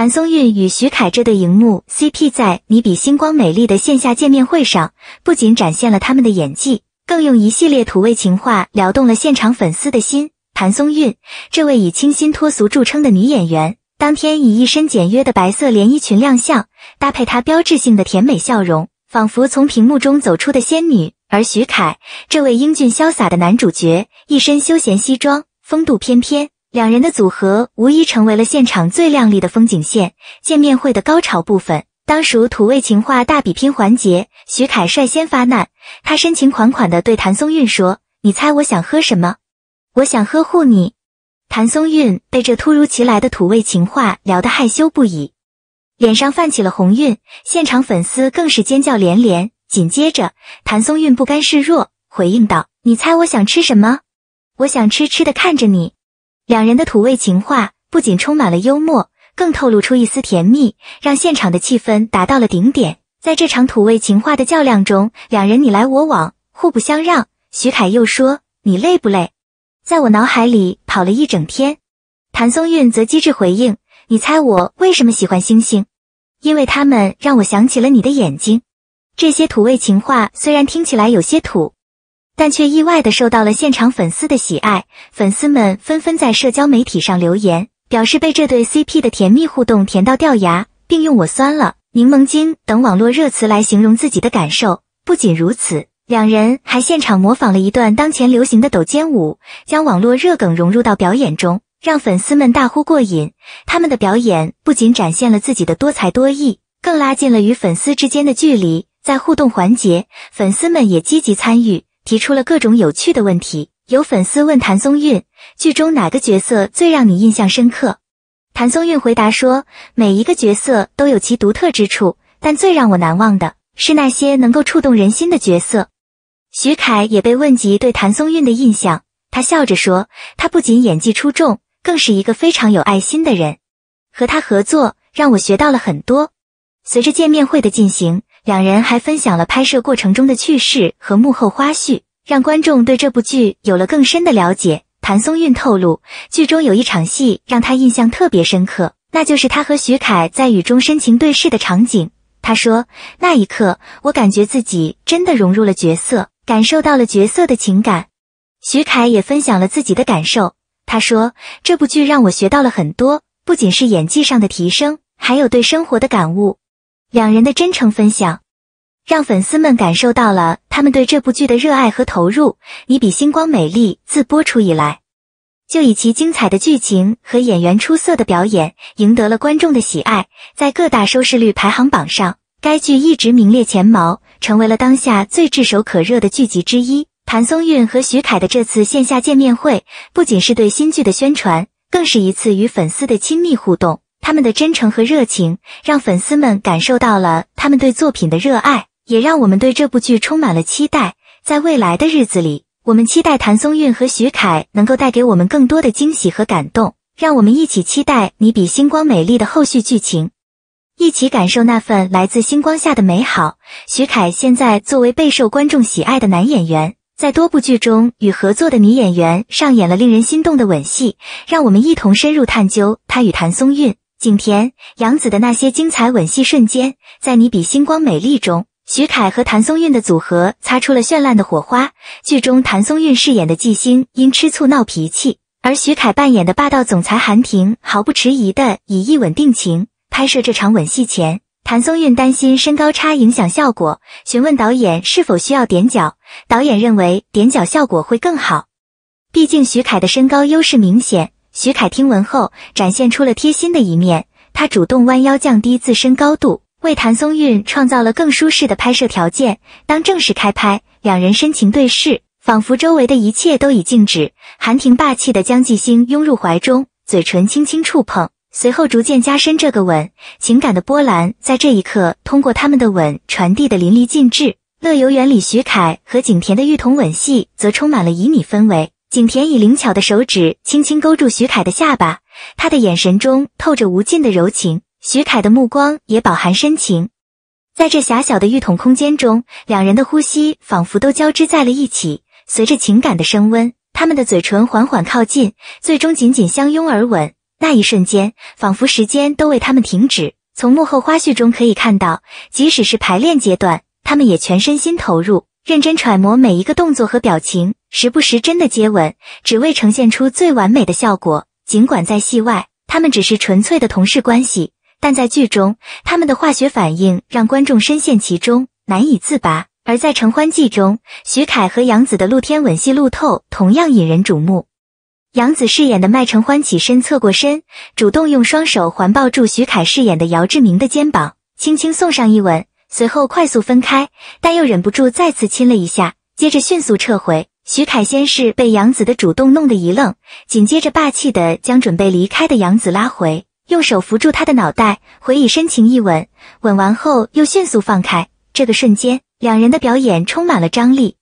谭松韵与徐凯这对荧幕 CP 在《你比星光美丽》的线下见面会上，不仅展现了他们的演技，更用一系列土味情话撩动了现场粉丝的心。谭松韵这位以清新脱俗著称的女演员，当天以一身简约的白色连衣裙亮相，搭配她标志性的甜美笑容，仿佛从屏幕中走出的仙女。而徐凯这位英俊潇洒的男主角，一身休闲西装，风度翩翩。两人的组合无疑成为了现场最亮丽的风景线。见面会的高潮部分，当属土味情话大比拼环节。徐凯率先发难，他深情款款地对谭松韵说：“你猜我想喝什么？我想呵护你。”谭松韵被这突如其来的土味情话聊得害羞不已，脸上泛起了红晕。现场粉丝更是尖叫连连。紧接着，谭松韵不甘示弱，回应道：“你猜我想吃什么？我想痴痴的看着你。”两人的土味情话不仅充满了幽默，更透露出一丝甜蜜，让现场的气氛达到了顶点。在这场土味情话的较量中，两人你来我往，互不相让。徐凯又说：“你累不累？”在我脑海里跑了一整天。谭松韵则机智回应：“你猜我为什么喜欢星星？因为他们让我想起了你的眼睛。”这些土味情话虽然听起来有些土。但却意外地受到了现场粉丝的喜爱，粉丝们纷纷在社交媒体上留言，表示被这对 CP 的甜蜜互动甜到掉牙，并用“我酸了”“柠檬精”等网络热词来形容自己的感受。不仅如此，两人还现场模仿了一段当前流行的抖肩舞，将网络热梗融入到表演中，让粉丝们大呼过瘾。他们的表演不仅展现了自己的多才多艺，更拉近了与粉丝之间的距离。在互动环节，粉丝们也积极参与。提出了各种有趣的问题，有粉丝问谭松韵剧中哪个角色最让你印象深刻？谭松韵回答说，每一个角色都有其独特之处，但最让我难忘的是那些能够触动人心的角色。徐凯也被问及对谭松韵的印象，他笑着说，他不仅演技出众，更是一个非常有爱心的人，和他合作让我学到了很多。随着见面会的进行。两人还分享了拍摄过程中的趣事和幕后花絮，让观众对这部剧有了更深的了解。谭松韵透露，剧中有一场戏让她印象特别深刻，那就是她和徐凯在雨中深情对视的场景。她说：“那一刻，我感觉自己真的融入了角色，感受到了角色的情感。”徐凯也分享了自己的感受，他说：“这部剧让我学到了很多，不仅是演技上的提升，还有对生活的感悟。”两人的真诚分享，让粉丝们感受到了他们对这部剧的热爱和投入。《你比星光美丽》自播出以来，就以其精彩的剧情和演员出色的表演赢得了观众的喜爱，在各大收视率排行榜上，该剧一直名列前茅，成为了当下最炙手可热的剧集之一。谭松韵和徐凯的这次线下见面会，不仅是对新剧的宣传，更是一次与粉丝的亲密互动。他们的真诚和热情，让粉丝们感受到了他们对作品的热爱，也让我们对这部剧充满了期待。在未来的日子里，我们期待谭松韵和徐凯能够带给我们更多的惊喜和感动。让我们一起期待《你比星光美丽》的后续剧情，一起感受那份来自星光下的美好。徐凯现在作为备受观众喜爱的男演员，在多部剧中与合作的女演员上演了令人心动的吻戏，让我们一同深入探究他与谭松韵。景甜、杨紫的那些精彩吻戏瞬间，在《你比星光美丽》中，徐凯和谭松韵的组合擦出了绚烂的火花。剧中，谭松韵饰演的纪星因吃醋闹脾气，而徐凯扮演的霸道总裁韩婷毫不迟疑的以一吻定情。拍摄这场吻戏前，谭松韵担心身高差影响效果，询问导演是否需要踮脚，导演认为踮脚效果会更好，毕竟徐凯的身高优势明显。徐凯听闻后，展现出了贴心的一面，他主动弯腰降低自身高度，为谭松韵创造了更舒适的拍摄条件。当正式开拍，两人深情对视，仿佛周围的一切都已静止。韩婷霸气的将纪星拥入怀中，嘴唇轻轻触碰，随后逐渐加深这个吻，情感的波澜在这一刻通过他们的吻传递的淋漓尽致。乐游园里，徐凯和景甜的浴桶吻戏则充满了旖旎氛围。景甜以灵巧的手指轻轻勾住徐凯的下巴，他的眼神中透着无尽的柔情，徐凯的目光也饱含深情。在这狭小的浴桶空间中，两人的呼吸仿佛都交织在了一起。随着情感的升温，他们的嘴唇缓缓靠近，最终紧紧相拥而吻。那一瞬间，仿佛时间都为他们停止。从幕后花絮中可以看到，即使是排练阶段，他们也全身心投入。认真揣摩每一个动作和表情，时不时真的接吻，只为呈现出最完美的效果。尽管在戏外，他们只是纯粹的同事关系，但在剧中，他们的化学反应让观众深陷其中，难以自拔。而在《承欢记》中，徐凯和杨紫的露天吻戏露透同样引人瞩目。杨紫饰演的麦承欢起身侧过身，主动用双手环抱住徐凯饰演的姚志明的肩膀，轻轻送上一吻。随后快速分开，但又忍不住再次亲了一下，接着迅速撤回。徐凯先是被杨子的主动弄得一愣，紧接着霸气的将准备离开的杨子拉回，用手扶住他的脑袋，回以深情一吻。吻完后又迅速放开。这个瞬间，两人的表演充满了张力。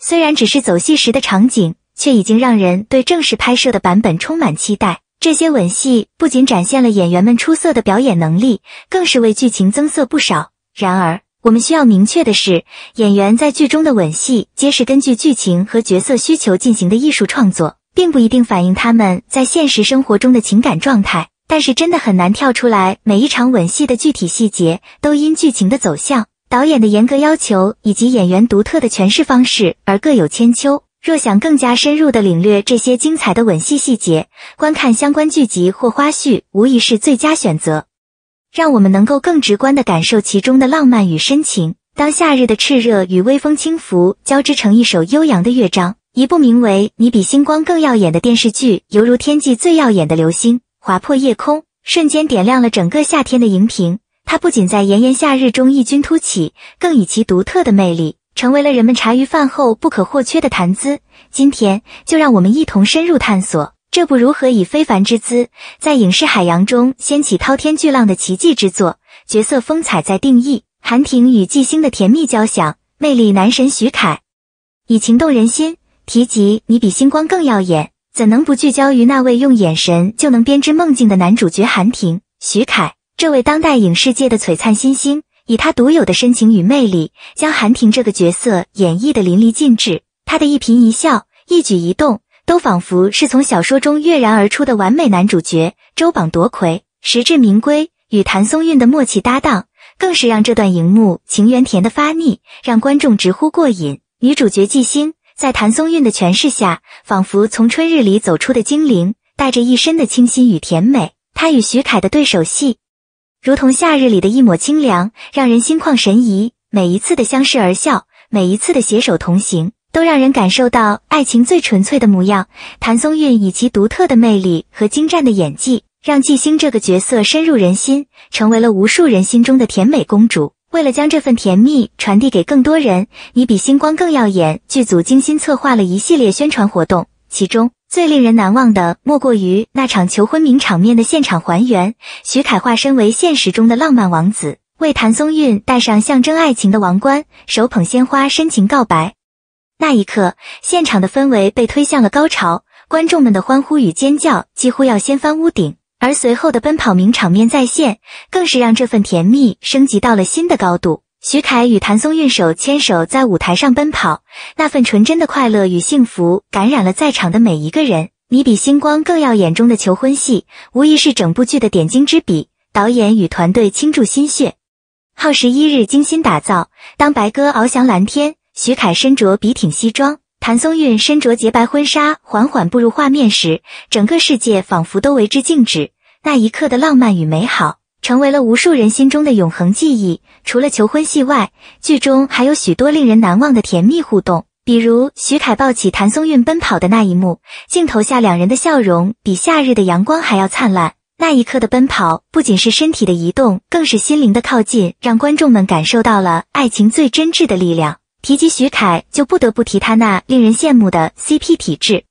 虽然只是走戏时的场景，却已经让人对正式拍摄的版本充满期待。这些吻戏不仅展现了演员们出色的表演能力，更是为剧情增色不少。然而，我们需要明确的是，演员在剧中的吻戏皆是根据剧情和角色需求进行的艺术创作，并不一定反映他们在现实生活中的情感状态。但是，真的很难跳出来，每一场吻戏的具体细节都因剧情的走向、导演的严格要求以及演员独特的诠释方式而各有千秋。若想更加深入的领略这些精彩的吻戏细节，观看相关剧集或花絮无疑是最佳选择。让我们能够更直观的感受其中的浪漫与深情。当夏日的炽热与微风轻拂交织成一首悠扬的乐章，一部名为“你比星光更耀眼”的电视剧，犹如天际最耀眼的流星划破夜空，瞬间点亮了整个夏天的荧屏。它不仅在炎炎夏日中异军突起，更以其独特的魅力，成为了人们茶余饭后不可或缺的谈资。今天，就让我们一同深入探索。这部如何以非凡之姿在影视海洋中掀起滔天巨浪的奇迹之作，角色风采在定义。韩婷与纪星的甜蜜交响，魅力男神徐凯以情动人心。提及你比星光更耀眼，怎能不聚焦于那位用眼神就能编织梦境的男主角韩婷？徐凯，这位当代影视界的璀璨新星，以他独有的深情与魅力，将韩婷这个角色演绎的淋漓尽致。他的一颦一笑，一举一动。都仿佛是从小说中跃然而出的完美男主角，周榜夺魁实至名归。与谭松韵的默契搭档，更是让这段荧幕情缘甜得发腻，让观众直呼过瘾。女主角纪星，在谭松韵的诠释下，仿佛从春日里走出的精灵，带着一身的清新与甜美。她与徐凯的对手戏，如同夏日里的一抹清凉，让人心旷神怡。每一次的相视而笑，每一次的携手同行。都让人感受到爱情最纯粹的模样。谭松韵以其独特的魅力和精湛的演技，让纪星这个角色深入人心，成为了无数人心中的甜美公主。为了将这份甜蜜传递给更多人，你比星光更耀眼。剧组精心策划了一系列宣传活动，其中最令人难忘的莫过于那场求婚名场面的现场还原。徐凯化身为现实中的浪漫王子，为谭松韵戴上象征爱情的王冠，手捧鲜花，深情告白。那一刻，现场的氛围被推向了高潮，观众们的欢呼与尖叫几乎要掀翻屋顶。而随后的奔跑名场面再现，更是让这份甜蜜升级到了新的高度。徐凯与谭松韵手牵手在舞台上奔跑，那份纯真的快乐与幸福感染了在场的每一个人。你比星光更耀眼中的求婚戏，无疑是整部剧的点睛之笔，导演与团队倾注心血，耗时一日精心打造。当白鸽翱翔蓝天。徐凯身着笔挺西装，谭松韵身着洁白婚纱，缓缓步入画面时，整个世界仿佛都为之静止。那一刻的浪漫与美好，成为了无数人心中的永恒记忆。除了求婚戏外，剧中还有许多令人难忘的甜蜜互动，比如徐凯抱起谭松韵奔跑的那一幕，镜头下两人的笑容比夏日的阳光还要灿烂。那一刻的奔跑，不仅是身体的移动，更是心灵的靠近，让观众们感受到了爱情最真挚的力量。提及许凯，就不得不提他那令人羡慕的 CP 体质。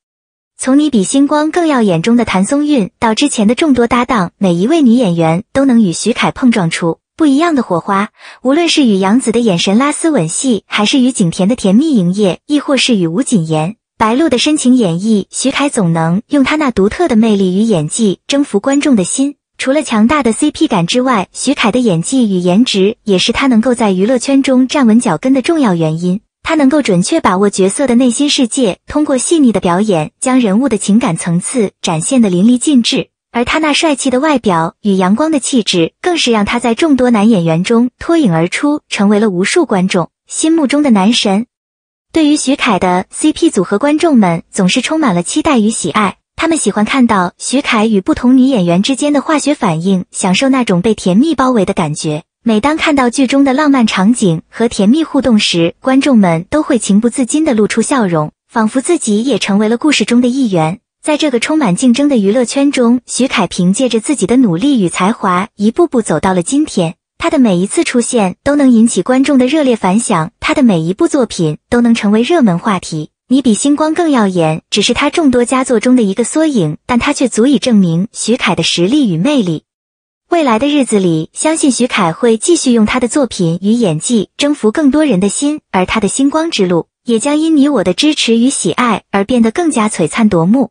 从《你比星光更耀眼》中的谭松韵，到之前的众多搭档，每一位女演员都能与许凯碰撞出不一样的火花。无论是与杨紫的眼神拉丝吻戏，还是与景甜的甜蜜营业，亦或是与吴谨言、白鹿的深情演绎，许凯总能用他那独特的魅力与演技征服观众的心。除了强大的 CP 感之外，徐凯的演技与颜值也是他能够在娱乐圈中站稳脚跟的重要原因。他能够准确把握角色的内心世界，通过细腻的表演将人物的情感层次展现得淋漓尽致。而他那帅气的外表与阳光的气质，更是让他在众多男演员中脱颖而出，成为了无数观众心目中的男神。对于徐凯的 CP 组合，观众们总是充满了期待与喜爱。他们喜欢看到徐凯与不同女演员之间的化学反应，享受那种被甜蜜包围的感觉。每当看到剧中的浪漫场景和甜蜜互动时，观众们都会情不自禁地露出笑容，仿佛自己也成为了故事中的一员。在这个充满竞争的娱乐圈中，徐凯凭借着自己的努力与才华，一步步走到了今天。他的每一次出现都能引起观众的热烈反响，他的每一部作品都能成为热门话题。你比星光更耀眼，只是他众多佳作中的一个缩影，但他却足以证明许凯的实力与魅力。未来的日子里，相信许凯会继续用他的作品与演技征服更多人的心，而他的星光之路也将因你我的支持与喜爱而变得更加璀璨夺目。